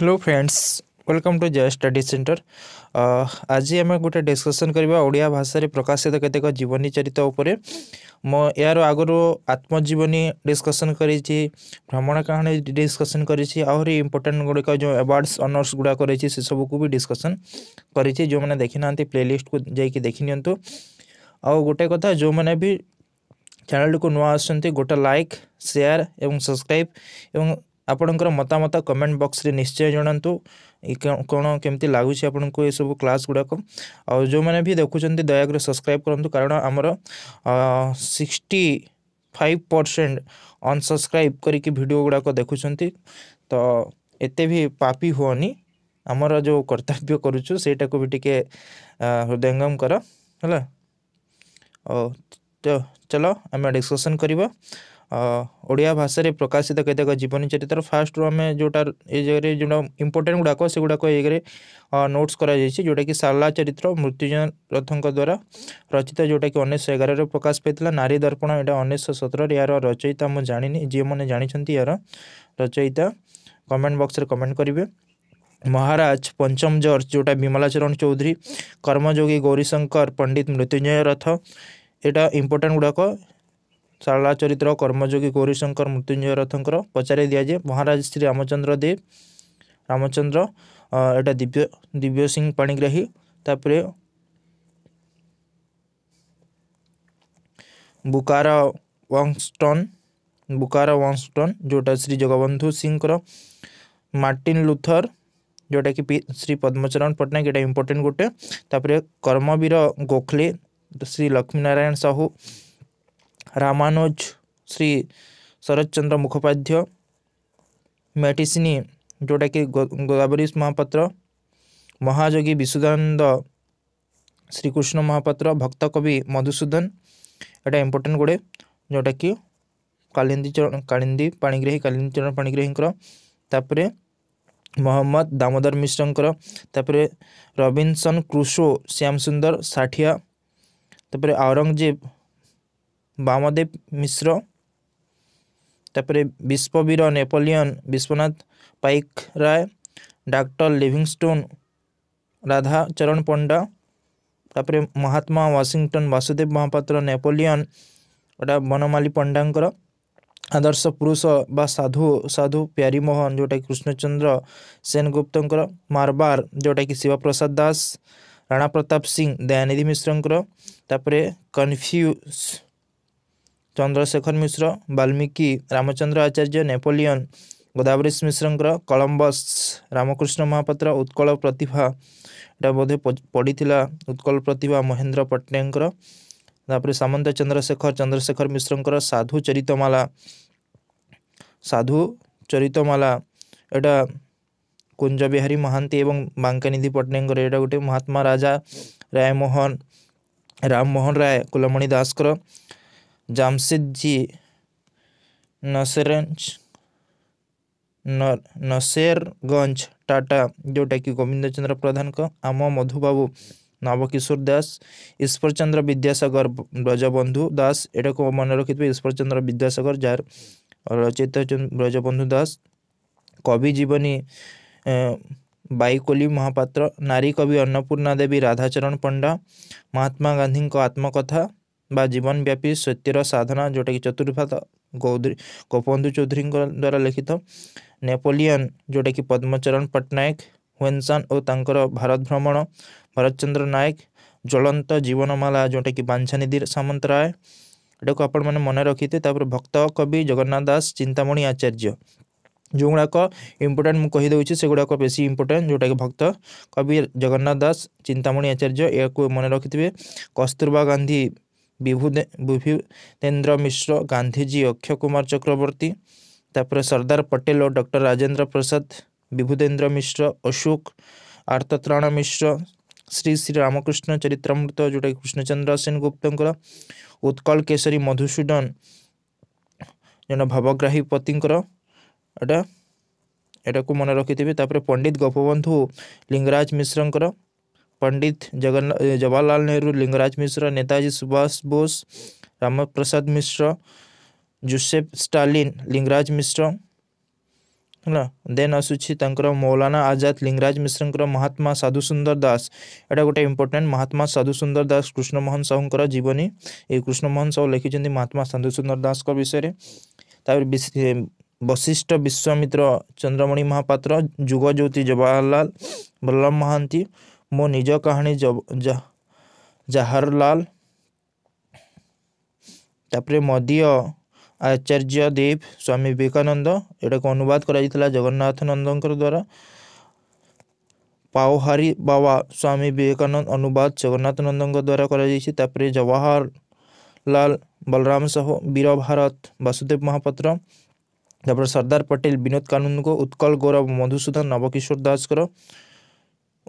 hello friends welcome to Jai study centre आज आम गोटे डिस्कसन करवा ओडिया भाषा प्रकाशित केतेक जीवनी चरित उपरे म आत्मजीवनी डिस्कसन करेछि भ्रमण कहानी डिस्कसन करेछि आहुरी इंपोर्टेंट गुड़िक जो एवार्डस अनर्स गुड़ा कर सब को भी डिस्कसन करेछि देखी ना प्लेलीस्ट को जाकि देखि नि गोटे कथा जो मैंने भी चैनल को नुआ आसुँच गोटे लाइक सेयार और सब्सक्राइब एवं ଆପଣଙ୍କର ମତାମତ କମେଣ୍ଟ ବକ୍ସରେ ନିଶ୍ଚୟ ଜଣାନ୍ତୁ କ'ଣ କେମିତି ଲାଗୁଛି ଆପଣଙ୍କୁ ଏସବୁ କ୍ଲାସ୍ ଗୁଡ଼ାକ ଆଉ ଯେଉଁମାନେ ବି ଦେଖୁଛନ୍ତି ଦୟାକରି ସବସ୍କ୍ରାଇବ୍ କରନ୍ତୁ କାରଣ ଆମର ସିକ୍ସଟି ଫାଇଭ୍ ପରସେଣ୍ଟ ଅନସବସ୍କ୍ରାଇବ୍ କରିକି ଭିଡ଼ିଓ ଗୁଡ଼ାକ ଦେଖୁଛନ୍ତି ତ ଏତେ ବି ପାପି ହୁଅନି ଆମର ଯେଉଁ କର୍ତ୍ତବ୍ୟ କରୁଛୁ ସେଇଟାକୁ ବି ଟିକେ ହୃଦୟଙ୍ଗମ କର ହେଲା ଓ ତ ଚାଲ ଆମେ ଡିସ୍କସନ୍ କରିବା ओडिया भाषा प्रकाशित कतक जीवन चरित्र फास्ट रू आम जो जगह जो इम्पोर्टेन्ट गुड़ाक से गुड़ाक ये नोट्स कर जोटा कि सारा चरित्र मृत्युंजय रथों द्वारा रचित जोटा कि उन्नीस एगार प्रकाश पाई नारी दर्पण यहाँ उन्नीस सतर यार रचयिता मुझे जानी जी मैंने जानते यार रचयिता कमेंट बक्स कमेंट करेंगे महाराज पंचम जर्ज जोटा विमलाचरण चौधरी कर्मजोगी गौरीशंकर पंडित मृत्युंजय रथ यहाँ इंपोर्टेन्ट गुड़ाक सारा चरित्र कर्मजोगी गौरीशंकर मृत्युंजय रथं पचारि दिजाए महाराज श्री रामचंद्र देव रामचंद्र एटा दिव्य दिव्य सिंह पाणीग्राही बुकार वंगस्टन बुकार वांगस्टन जोटा श्री जगबंधु सिंह मार्टिन लुथर जोटा कि श्री पद्मचरण पट्टनायक इंपोर्टेन्ट गोटे कर्मवीर गोखले श्री लक्ष्मीनारायण साहू रामानुज श्री ଶରତ ଚନ୍ଦ୍ର ମୁଖୋପାଧ୍ୟାୟ ମେଡ଼ିସିନି ଯେଉଁଟାକି ଗୋଦାବରୀ ମହାପାତ୍ର ମହାଯୋଗୀ ବିଶୁଦାନନ୍ଦ ଶ୍ରୀକୃଷ୍ଣ ମହାପାତ୍ର ଭକ୍ତ କବି ମଧୁସୂଦନ ଏଇଟା ଇମ୍ପୋର୍ଟାଣ୍ଟ ଗୋଟେ ଯେଉଁଟାକି କାଳିନ୍ଦୀ ଚରଣ କାଳିନ୍ଦୀ ପାଣିଗ୍ରାହୀ କାଳିନ୍ଦୀ ଚରଣ ପାଣିଗ୍ରାହୀଙ୍କର ତାପରେ ମହମ୍ମଦ ଦାମୋଦର ମିଶ୍ରଙ୍କର ତାପରେ ରବିନସନ କ୍ରୁସୋ ଶ୍ୟାମସୁନ୍ଦର ସାଠିଆ ତାପରେ ଔରଙ୍ଗଜେବ ବାମଦେବ ମିଶ୍ର ତାପରେ ବିଶ୍ୱବୀର ନେପୋଲିଅନ୍ ବିଶ୍ୱନାଥ ପାଇକ ରାୟ ଡାକ୍ତର ଲିଭିଙ୍ଗଷ୍ଟୋନ୍ ରାଧାଚରଣ ପଣ୍ଡା ତାପରେ ମହାତ୍ମା ୱାଶିଂଟନ୍ ବାସୁଦେବ ମହାପାତ୍ର ନେପୋଲିଅନ୍ ଏଇଟା ବନମାଲି ପଣ୍ଡାଙ୍କର ଆଦର୍ଶ ପୁରୁଷ ବା ସାଧୁ ସାଧୁ ପ୍ୟାରୀମୋହନ ଯେଉଁଟାକି କୃଷ୍ଣଚନ୍ଦ୍ର ସେନଗୁପ୍ତଙ୍କର ମାରବାର ଯେଉଁଟାକି ଶିବପ୍ରସାଦ ଦାସ ରାଣା ପ୍ରତାପ ସିଂ ଦୟାନିଧି ମିଶ୍ରଙ୍କର ତାପରେ କନଫ୍ୟୁଜ୍ ଚନ୍ଦ୍ରଶେଖର ମିଶ୍ର ବାଲ୍ମୀକି ରାମଚନ୍ଦ୍ର ଆଚାର୍ଯ୍ୟ ନେପୋଲିଅନ୍ ଗୋଦାବରୀଶ ମିଶ୍ରଙ୍କର କଲମ୍ବସ୍ ରାମକୃଷ୍ଣ ମହାପାତ୍ର ଉତ୍କଳ ପ୍ରତିଭା ଏଇଟା ବୋଧେ ପଡ଼ିଥିଲା ଉତ୍କଳ ପ୍ରତିଭା ମହେନ୍ଦ୍ର ପଟ୍ଟନାୟକଙ୍କର ତାପରେ ସାମନ୍ତ ଚନ୍ଦ୍ରଶେଖର ଚନ୍ଦ୍ରଶେଖର ମିଶ୍ରଙ୍କର ସାଧୁ ଚରିତମାଳା ସାଧୁ ଚରିତମାଳା ଏଇଟା କୁଞ୍ଜବିହାରୀ ମହାନ୍ତି ଏବଂ ବାଙ୍କାନିଧି ପଟ୍ଟନାୟକଙ୍କର ଏଇଟା ଗୋଟେ ମହାତ୍ମା ରାଜା ରାୟମୋହନ ରାମମୋହନ ରାୟ କୁଲମଣି ଦାସଙ୍କର जमशेद जी नसरंज नसेरगंज टाटा जोटा कि गोविंद चंद्र प्रधान आम मधुबाबू नवकिशोर दास ईश्वर चंद्र विद्यासागर ब्रजबंधु दास यू को मन रखी थे ईश्वर चंद्र विद्यासागर जार रचित ब्रजबंधु दास कवि जीवनी बाईकोली महापात्र नारी कवि अन्नपूर्णा देवी राधाचरण पंडा महात्मा गांधी आत्मकथा जीवन व्यापी शैत्यर साधना जोटा कि चतुर्भात गौधरी गोपबंधु चौधरी द्वारा लिखित नेपोलियन जोटा कि पद्मचरण पट्टनायक हुएनसान और भारत भ्रमण भरतचंद्र नायक ज्वलत जीवनमाला जोटा कि बांछानिधिर सामंतराय एटा को आपण मैंने मन रखी थे भक्त कवि जगन्नाथ दास चिंतामणि आचार्य जो गुड़ाक इम्पोर्टाट मुझे से गुड़ाक बेस इंपोर्टाट जोटा कि भक्त कवि जगन्नाथ दास चिंतामणि आचार्य या मन रखिथे कस्तूरबा गांधी বিভুদে বিভূতেন্দ্র মিশ্র গান্ধীজি অক্ষয় কুমার চক্রবর্তী তারপরে সর্দার পটেল ও ডক্টর রাজেন্দ্র প্রসাদ বিভূতেন্দ্র মিশ্র অশোক আর্তত্রাণ মিশ্র শ্রী শ্রী রামকৃষ্ণ চরিত্রামৃত ଯେଉଁଟାକି କୃଷ୍ଣଚନ୍ଦ୍ର ସେନଗୁପ୍ତଙ୍କର ଉତ୍କଳ କେଶରୀ ମଧୁସୂଦନ ଜଣେ ଭାବଗ୍ରାହୀ ପତିଙ୍କର ଏଇଟା ଏଇଟାକୁ ମନେ ରଖିଥିବେ ତାପରେ ପଣ୍ଡିତ ଗୋପବନ୍ଧୁ ଲିଙ୍ଗରାଜ ମିଶ୍ରଙ୍କର पंडित जगन जवाहरलाल नेहरू लिंगराज मिश्र नेताजी सुभाष बोस राम प्रसाद मिश्र जुसेफ स्टालिन लिंगराज मिश्र है ना देन अच्छी मौलाना आजाद लिंगराज मिश्र महात्मा साधु सुंदर दास एटा गोटे इम्पोर्टाट महात्मा साधु सुंदर दास कृष्णमोहन साहू जीवनी ये कृष्णमोहन साहू लिखिं महात्मा साधु सुंदर दास विषय वशिष्ठ विश्वामित्र चंद्रमणि महापात्र जुगज्योति जवाहरलाल बल्लभ महांती मो निज कहानी जवाहरलाल मदीय आचार्य देव स्वामी बेकानंद यटा अनुवाद कर जगन्नाथ नंद द्वारा पाओहारी बाबा स्वामी बेकानंद अनुवाद जगन्नाथ नंद द्वारा करपर जवाहर लाल बलराम साहू वीर भारत वासुदेव महापात्र सरदार पटेल विनोद कानून को उत्कल गौरव मधुसूदन नवकिशोर दास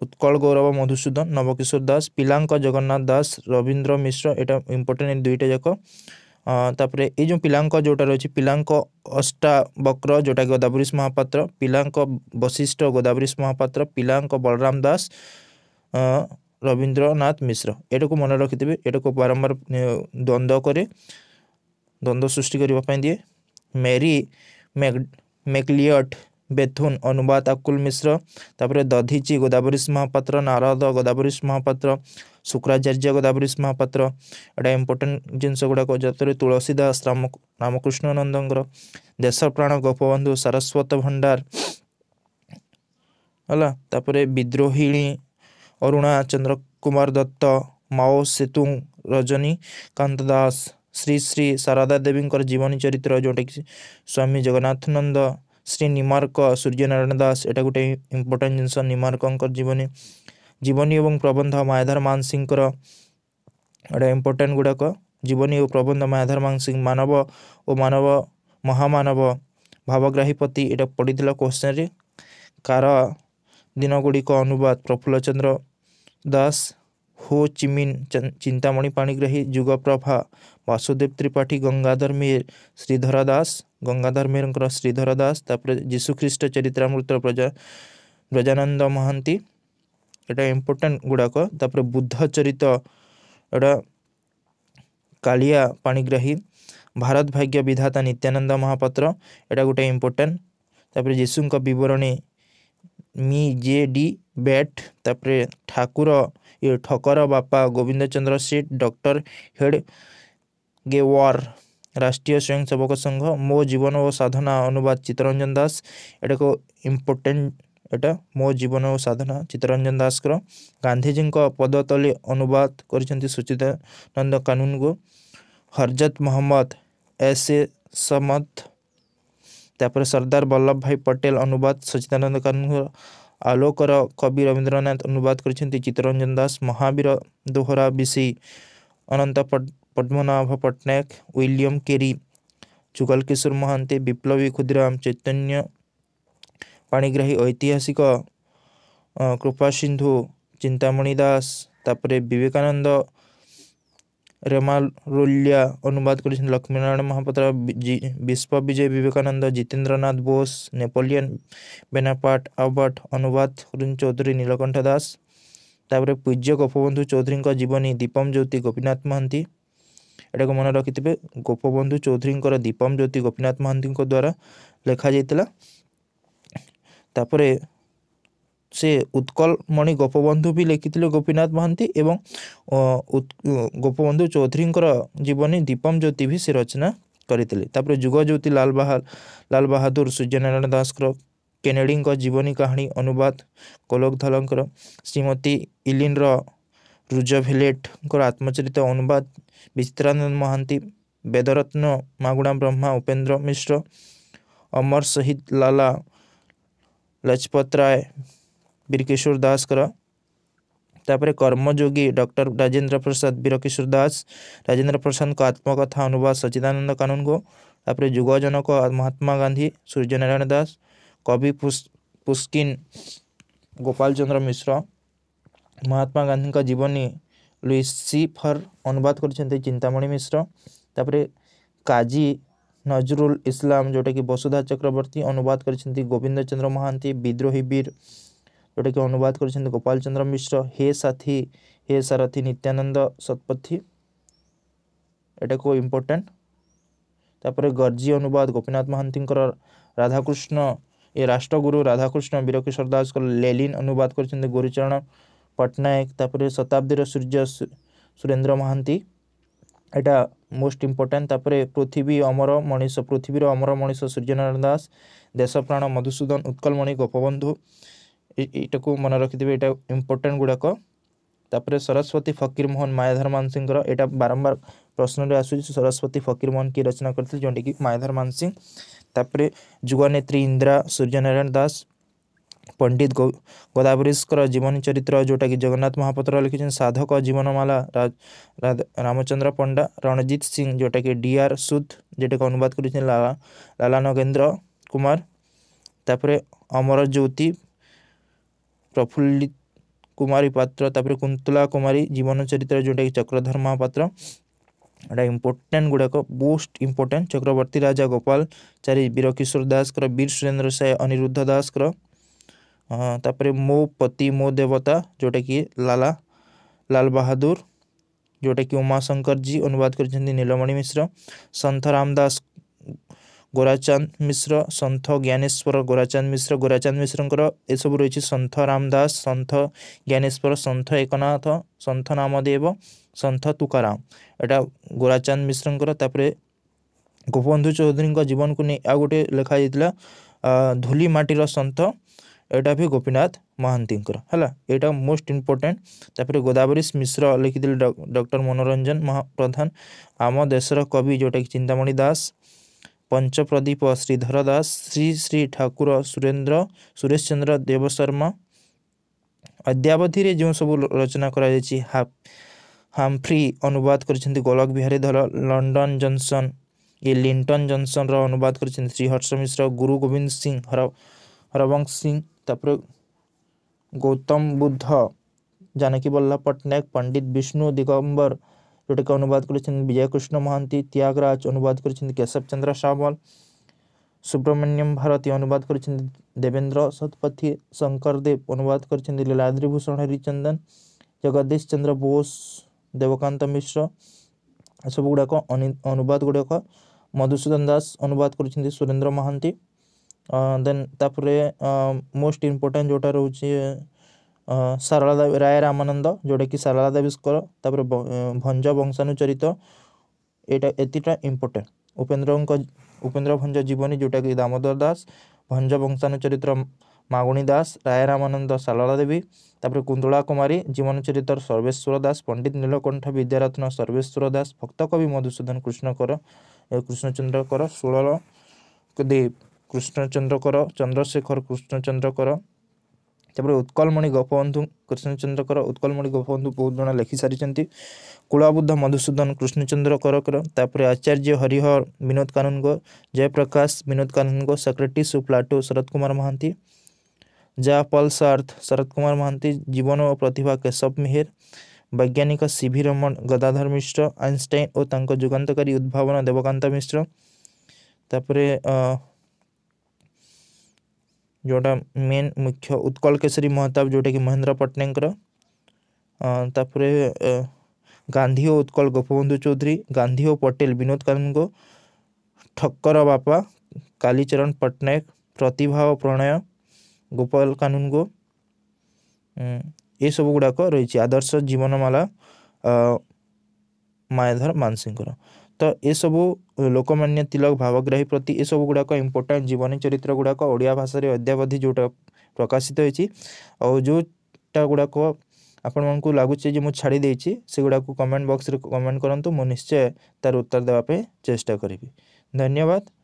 উৎকল গৌরব মধুসূদন নবকিশোর দাস পিলাঙ্ক জগন্নাথ দাস রবীন্দ্র মিশ্র এটা ইম্পর্টেন্ট এই দুইটা যাক তাপরে এই যে পিলাঙ্ক যেটা রয়েছে পিলাঙ্ক অষ্টাবক্র যেটা গোদাবরীশ মহাপাত্র পিলাঙ্ক বশিষ্ঠ গোদাবরীশ মহাপাত্র পিলাঙ্ক বলরাম দাস রবীন্দ্রনাথ মিশ্র এটাকে মনে রাখিদেবে এটাকে বারম্বার দ্বন্দ্ব করে দ্বন্দ্ব সৃষ্টি করা দিয়ে মেরি ম্যাক ম্যাকলিয়ট ବେଥୁନ ଅନୁବାଦ ଆକୁଲ ମିଶ୍ର ତାପରେ ଦଧିଚି ଗୋଦାବରୀଶ ମହାପାତ୍ର ନାରଦ ଗୋଦାବରୀଶ ମହାପାତ୍ର ଶୁକ୍ରାଚାର୍ଯ୍ୟ ଗୋଦାବରୀଶ ମହାପାତ୍ର ଏଇଟା ଇମ୍ପୋର୍ଟାଣ୍ଟ ଜିନିଷ ଗୁଡ଼ାକ ଯତରେ ତୁଳସୀ ଦାସ ରାମ ରାମକୃଷ୍ଣ ନନ୍ଦଙ୍କର ଦେଶପ୍ରାଣ ଗୋପବନ୍ଧୁ ସାରସ୍ୱତ ଭଣ୍ଡାର ହେଲା ତାପରେ ବିଦ୍ରୋହିଣୀ ଅରୁଣା ଚନ୍ଦ୍ର କୁମାର ଦତ୍ତ ମାଓ ସେତୁ ରଜନୀକାନ୍ତ ଦାସ ଶ୍ରୀ ଶ୍ରୀ ଶାରଦା ଦେବୀଙ୍କର ଜୀବନୀ ଚରିତ୍ର ଯେଉଁଟାକି ସ୍ୱାମୀ ଜଗନ୍ନାଥ ନନ୍ଦ ଶ୍ରୀ ନିମାର୍କ ସୂର୍ଯ୍ୟନାରାୟଣ ଦାସ ଏଇଟା ଗୋଟେ ଇମ୍ପୋର୍ଟାଣ୍ଟ ଜିନିଷ ନିମାର୍କଙ୍କର ଜୀବନୀ ଜୀବନୀ ଏବଂ ପ୍ରବନ୍ଧ ମାୟାଧର ମାନସିଂଙ୍କର ଏଇଟା ଇମ୍ପୋର୍ଟାଣ୍ଟ ଗୁଡ଼ାକ ଜୀବନୀ ଓ ପ୍ରବନ୍ଧ ମାୟାଧର ମାନସିଂ ମାନବ ଓ ମାନବ ମହାମାନବ ଭାବଗ୍ରାହୀପତି ଏଇଟା ପଡ଼ିଥିଲା କୋଶ୍ଚେନ୍ରେ କାର ଦିନଗୁଡ଼ିକ ଅନୁବାଦ ପ୍ରଫୁଲ୍ଲ ଚନ୍ଦ୍ର ଦାସ हो चिमिन चिंतामणि पाणिग्राही जुगप्रभा वासुदेव त्रिपाठी गंगाधर मेहर श्रीधर दास गंगाधर मेहरଙ୍କର ଶ୍ରୀଧର ଦାସ ତାପରେ ଯୀଶୁଖ୍ରୀଷ୍ଟ ଚରିତ୍ରାମୃତ ପ୍ରଜା ବ୍ରଜାନନ୍ଦ ମହାନ୍ତି ଏଇଟା ଇମ୍ପୋର୍ଟାଣ୍ଟ ଗୁଡ଼ାକ ତାପରେ ବୁଦ୍ଧ ଚରିତ ଏଇଟା କାଳିଆ ପାଣିଗ୍ରାହୀ ଭାରତ ଭାଗ୍ୟ ବିଧାତା ନିତ୍ୟାନନ୍ଦ ମହାପାତ୍ର ଏଇଟା ଗୋଟେ ଇମ୍ପୋର୍ଟାଣ୍ଟ ତାପରେ ଯୀଶୁଙ୍କ ବିବରଣୀ ମି ଜେ ଡି बेट तापर ठाकुर ये ठकर बापा गोविंद चंद्र सेठ डॉक्टर हेड गेवार राष्ट्रीय स्वयंसेवक संघ मो जीवन और साधना अनुवाद चित्तरंजन दास एट को इम्पोर्टेन्ट एट मो जीवन और साधना चित्तरंजन दास गांधीजी पद पदतले अनुवाद कर सुचितानंद कानून को हरजत मोहम्मद एस ए समत सरदार वल्लभ भाई पटेल अनुवाद सचिदानंद कानून आलोकर कवि रवींद्रनाथ अनुवाद कर चित्तरंजन दास महावीर दोहरा विषि अनंत पद्मनाभ पट्टनायक विलियम केरी जुगल किशोर महांती विप्लवी खुदिराम चैतन्य पाणीग्राही ऐतिहासिक कृपा सिंधु चिंतामणि दास तापरे विवेकानंद রেমারোল্যা অনুবাদ করেছেন লক্ষ্মীনারায়ণ মহাপাত্র বিশ্ববিজয় বিবেকানন্দ জিতেন্দ্রনাথ বোস নেপোলিয়ন বেনাপাট আবাট অনুবাদ করেছেন চৌধুরী নীলকণ্ঠ দাস তাপরে পূজ্য গোপবন্ধু চৌধুরীঙ্ জীবনী দীপম জ্যোতি গোপীনাথ মহান্তি ଏଟାକୁ ମନେ ରଖିଥିବେ ଗୋପବନ୍ଧୁ ଚୌଧୁରୀଙ୍କର ଦୀପମ ଜ୍ୟୋତି ଗୋପୀନାଥ ମହାନ୍ତିଙ୍କ ଦ୍ୱାରା ଲେଖାଯାଇଥିଲା ତାପରେ সে ଉତ୍କଳମଣି ଗୋପବନ୍ଧୁ ବି ଲେଖିଥିଲେ ଗୋପୀନାଥ ମହାନ୍ତି ଏବଂ ଗୋପବନ୍ଧୁ ଚୌଧୁରୀଙ୍କର ଜୀବନୀ ଦୀପମ୍ ଜ୍ୟୋତି ବି ସେ ରଚନା କରିଥିଲେ ତାପରେ ଯୁଗଜ୍ୟୋତି ଲାଲ ବାହା ଲାଲ ବାହାଦୁର ସୂର୍ଯ୍ୟନାରାୟଣ ଦାସଙ୍କର କେନେଡ଼ିଙ୍କ ଜୀବନୀ କାହାଣୀ ଅନୁବାଦ କୋଲକ ଧଲଙ୍କର ଶ୍ରୀମତୀ ଇଲିନ୍ର ରୁଜଭେଲେଟ୍ଙ୍କର ଆତ୍ମଚରିତ ଅନୁବାଦ ବିଚିତ୍ରାନନ୍ଦ ମହାନ୍ତି ବେଦରତ୍ନ ମାଗୁଣା ବ୍ରହ୍ମା ଉପେନ୍ଦ୍ର ମିଶ୍ର ଅମର ଶହୀଦ ଲାଲା ଲଜପତ ରାୟ बीरकिशोर दास कर्मजोगी डॉक्टर राजेन्द्र प्रसाद बीरकिशोर दास राजेन्द्र प्रसाद आत्मकथा अनुवाद सचिदानंद कानून को तापर जुगजनक महात्मा गांधी सूर्यनारायण दास कवि पुष्किन गोपाल चंद्र मिश्र महात्मा गांधी का जीवनी लुई सीफर अनुवाद कर चिंतामणि मिश्र तापर काजी नजरुल इस्लाम जोटा कि बसुधा चक्रवर्ती अनुवाद कर गोविंद चंद्र महांती विद्रोही वीर ଯେଉଁଟାକି ଅନୁବାଦ କରିଛନ୍ତି ଗୋପାଳ ଚନ୍ଦ୍ର ମିଶ୍ର ହେ ସାଥୀ ହେ ସାରଥୀ ନିତ୍ୟାନନ୍ଦ ଶତପଥୀ ଏଟାକୁ ଇମ୍ପୋର୍ଟାଣ୍ଟ ତାପରେ ଗର୍ଜି ଅନୁବାଦ ଗୋପୀନାଥ ମହାନ୍ତିଙ୍କର ରାଧାକୃଷ୍ଣ ଏ ରାଷ୍ଟ୍ରଗୁରୁ ରାଧାକୃଷ୍ଣ ବୀରକିଶୋର ଦାସଙ୍କର ଲେଲିନ୍ ଅନୁବାଦ କରିଛନ୍ତି ଗୁରୁଚରଣ ପଟ୍ଟନାୟକ ତାପରେ ଶତାବ୍ଦୀର ସୂର୍ଯ୍ୟ ସୁରେନ୍ଦ୍ର ମହାନ୍ତି ଏଇଟା ମୋଷ୍ଟ ଇମ୍ପୋର୍ଟାଣ୍ଟ ତାପରେ ପୃଥିବୀ ଅମର ମଣିଷ ପୃଥିବୀର ଅମର ମଣିଷ ସୂର୍ଯ୍ୟନାରାୟଣ ଦାସ ଦେଶପ୍ରାଣ ମଧୁସୂଦନ ଉତ୍କଳମଣି ଗୋପବନ୍ଧୁ ଏଇଟାକୁ ମନେ ରଖିଦେବେ ଏଇଟା ଇମ୍ପୋର୍ଟାଣ୍ଟ ଗୁଡ଼ାକ ତାପରେ ସରସ୍ୱତୀ ଫକୀରମୋହନ ମାୟାଧର ମାନସିଂଙ୍କର ଏଇଟା ବାରମ୍ବାର ପ୍ରଶ୍ନରେ ଆସୁଛି ସରସ୍ୱତୀ ଫକୀରମୋହନ କିଏ ରଚନା କରିଥିଲେ ଯେଉଁଟାକି ମାୟାଧର ମାନସିଂ ତାପରେ ଯୁଗନେତ୍ରୀ ଇନ୍ଦିରା ସୂର୍ଯ୍ୟନାରାୟଣ ଦାସ ପଣ୍ଡିତ ଗୋଦାବରୀଶଙ୍କର ଜୀବନୀ ଚରିତ୍ର ଯେଉଁଟାକି ଜଗନ୍ନାଥ ମହାପାତ୍ର ଲେଖିଛନ୍ତି ସାଧକ ଜୀବନମାଲା ରାମଚନ୍ଦ୍ର ପଣ୍ଡା ରଣଜିତ ସିଂ ଯେଉଁଟାକି ଡି ଆର୍ ସୁଦ୍ ଯେଉଁଟାକି ଅନୁବାଦ କରିଛନ୍ତି ଲାଲା ଲାଲା ନଗେନ୍ଦ୍ର କୁମାର ତାପରେ ଅମର ଜ୍ୟୋତି प्रफुल्लित कुमारी पात्र कुंतला कुमारी जीवन चरित्र जोटा कि चक्रधर महापात्र इम्पोर्टेन्ट गुड़ाक most important Chakravarti Rajagopalachari Birakishore दासकर वीर सुरेन्द्र साय अनिरुद्ध दासकर मो पति मो देवता जोटा कि लाला लाल बहादुर जोटा कि उमाशंकर जी अनुवाद करीलमणि मिश्र संथ रामदास ଗୋରାଚାନ୍ଦ ମିଶ୍ର ସନ୍ଥ ଜ୍ଞାନେଶ୍ୱର ଗୋରାଚାନ୍ଦ ମିଶ୍ର ଗୋରାଚାନ୍ଦ ମିଶ୍ରଙ୍କର ଏସବୁ ରହିଛି ସନ୍ଥ ରାମଦାସ ସନ୍ଥ ଜ୍ଞାନେଶ୍ୱର ସନ୍ଥ ଏକନାଥ ସନ୍ଥ ନାମଦେବ ସନ୍ଥ ତୁକାରାମ ଏଇଟା ଗୋରାଚାନ୍ଦ ମିଶ୍ରଙ୍କର ତାପରେ ଗୋପବନ୍ଧୁ ଚୌଧୁରୀଙ୍କ ଜୀବନକୁ ନେଇ ଆଉ ଗୋଟେ ଲେଖା ଯାଇଥିଲା ଧୂଲି ମାଟିର ସନ୍ଥ ଏଇଟା ବି ଗୋପୀନାଥ ମହାନ୍ତିଙ୍କର ହେଲା ଏଇଟା ମୋଷ୍ଟ ଇମ୍ପୋର୍ଟାଣ୍ଟ ତାପରେ ଗୋଦାବରୀ ମିଶ୍ର ଲେଖିଥିଲେ ଡକ୍ଟର ମନୋରଞ୍ଜନ ପ୍ରଧାନ ଆମ ଦେଶର କବି ଯେଉଁଟାକି ଚିନ୍ତାମଣି ଦାସ ପଞ୍ଚପ୍ରଦୀପ ଶ୍ରୀଧର ଦାସ ଶ୍ରୀ ଶ୍ରୀ ଠାକୁର ସୁରେନ୍ଦ୍ର ସୁରେଶ ଚନ୍ଦ୍ର ଦେବଶର୍ମା ଅଦ୍ୟାବଧିରେ ଯେଉଁ ସବୁ ରଚନା କରାଯାଇଛି ହାମ୍ଫ୍ରି ଅନୁବାଦ କରିଛନ୍ତି ଗୋଲକ ବିହାରୀ ଧର ଲଣ୍ଡନ ଜନସନ୍ ଇଏ ଲିଣ୍ଟନ୍ ଜନସନ୍ର ଅନୁବାଦ କରିଛନ୍ତି ଶ୍ରୀହର୍ଷ ମିଶ୍ର ଗୁରୁ ଗୋବିନ୍ଦ ସିଂ ହର ହରବଂଶ ସିଂ ତାପରେ ଗୌତମ ବୁଦ୍ଧ ଜାନକୀ ବଲ୍ଲଭ ପଟ୍ଟନାୟକ ପଣ୍ଡିତ ବିଷ୍ଣୁ ଦିଗମ୍ବର পুটিকে অনুবাদ করছিন বিজয়কৃষ্ণ মহন্ত ত্যাগ ราช অনুবাদ করছিন কেশবচন্দ্র সাহাল সুব্রহ্মণ্যম ভারতী অনুবাদ করছিন देवेंद्र সৎপতি शंकरদেব অনুবাদ করছিন লীলাদ্রি ভূষণ হরিচন্দন জগদীশচন্দ্র বসু দেবকান্ত মিশ্র সব গুডাক অনুবাদ গুডাক মধুসূদন দাস অনুবাদ করছিন সুरेन्द्र মহন্ত দেন তারপরে মোস্ট ইম্পর্টেন্ট জটা রহুচি ସାରଳା ରାୟ ରାମାନନ୍ଦ ଯେଉଁଟାକି ସାରଳା ଦେବୀଙ୍କର ତାପରେ ଭଞ୍ଜ ବଂଶାନୁଚରିତ ଏଇଟା ଏତିଟା ଇମ୍ପୋର୍ଟାଣ୍ଟ ଉପେନ୍ଦ୍ରଙ୍କ ଉପେନ୍ଦ୍ର ଭଞ୍ଜ ଜୀବନୀ ଯେଉଁଟାକି ଦାମୋଦର ଦାସ ଭଞ୍ଜ ବଂଶାନୁଚରିତ୍ର ମାଗୁଣୀ ଦାସ ରାୟ ରାମାନନ୍ଦ ସାରଳା ଦେବୀ ତାପରେ କୁନ୍ଦୁଳା କୁମାରୀ ଜୀବନ ଚରିତ୍ର ସର୍ବେଶ୍ୱର ଦାସ ପଣ୍ଡିତ ନୀଳକଣ୍ଠ ବିଦ୍ୟାରତ୍ନ ସର୍ବେଶ୍ୱର ଦାସ ଭକ୍ତକବି ମଧୁସୂଦନ କୃଷ୍ଣକର କୃଷ୍ଣଚନ୍ଦ୍ରକର ଷୋଳ ଦେବ କୃଷ୍ଣଚନ୍ଦ୍ରକର ଚନ୍ଦ୍ରଶେଖର କୃଷ୍ଣଚନ୍ଦ୍ରକର उत्कलमणि गोपबंधु कृष्णचंद्र कर उत्कलमणि गोपबंधु बहुत जन लेखि सारी कूलाबुद्ध मधुसूदन कृष्णचंद्र कृष्णचंद्रकर आचार्य हरिहर विनोद कानून जयप्रकाश विनोद कानून सेक्रेटिस प्लाटो शरत कुमार महांती जयापल सार्थ शरत कुमार महांती जीवन और प्रतिभा केशव मिहिर वैज्ञानिक सी भी रमन गदाधर मिश्र आइनस्टाइन और जुगानकारी उद्भावन देवकांत मिश्र तापर जोटा मेन मुख्य उत्कल केशरी महताब जोटा कि महेन्द्र पट्टनायकपुर गांधी और उत्कल गोपबंधु चौधरी गांधी और पटेल विनोद कानून ठक्कर बापा कालीचरण पट्टनायक प्रतिभा प्रणय गोपाल कानून को ये सब गुड़ाक रही आदर्श जीवनमाला मायधर मानसिंह ତ ଏସବୁ ଲୋକମାନ୍ୟ ତିଲକ ଭାବଗ୍ରାହୀ ପ୍ରତି ଏସବୁ ଗୁଡ଼ାକ ଇମ୍ପୋର୍ଟାଣ୍ଟ ଜୀବନୀ ଚରିତ୍ର ଗୁଡ଼ାକ ଓଡ଼ିଆ ଭାଷାରେ ଅଦ୍ୟାବଧି ଯେଉଁଟା ପ୍ରକାଶିତ ହୋଇଛି ଆଉ ଯେଉଁଟା ଗୁଡ଼ାକ ଆପଣମାନଙ୍କୁ ଲାଗୁଛି ଯେ ମୁଁ ଛାଡ଼ି ଦେଇଛି ସେଗୁଡ଼ାକୁ କମେଣ୍ଟ ବକ୍ସରେ କମେଣ୍ଟ କରନ୍ତୁ ମୁଁ ନିଶ୍ଚୟ ତା'ର ଉତ୍ତର ଦେବା ପାଇଁ ଚେଷ୍ଟା କରିବି ଧନ୍ୟବାଦ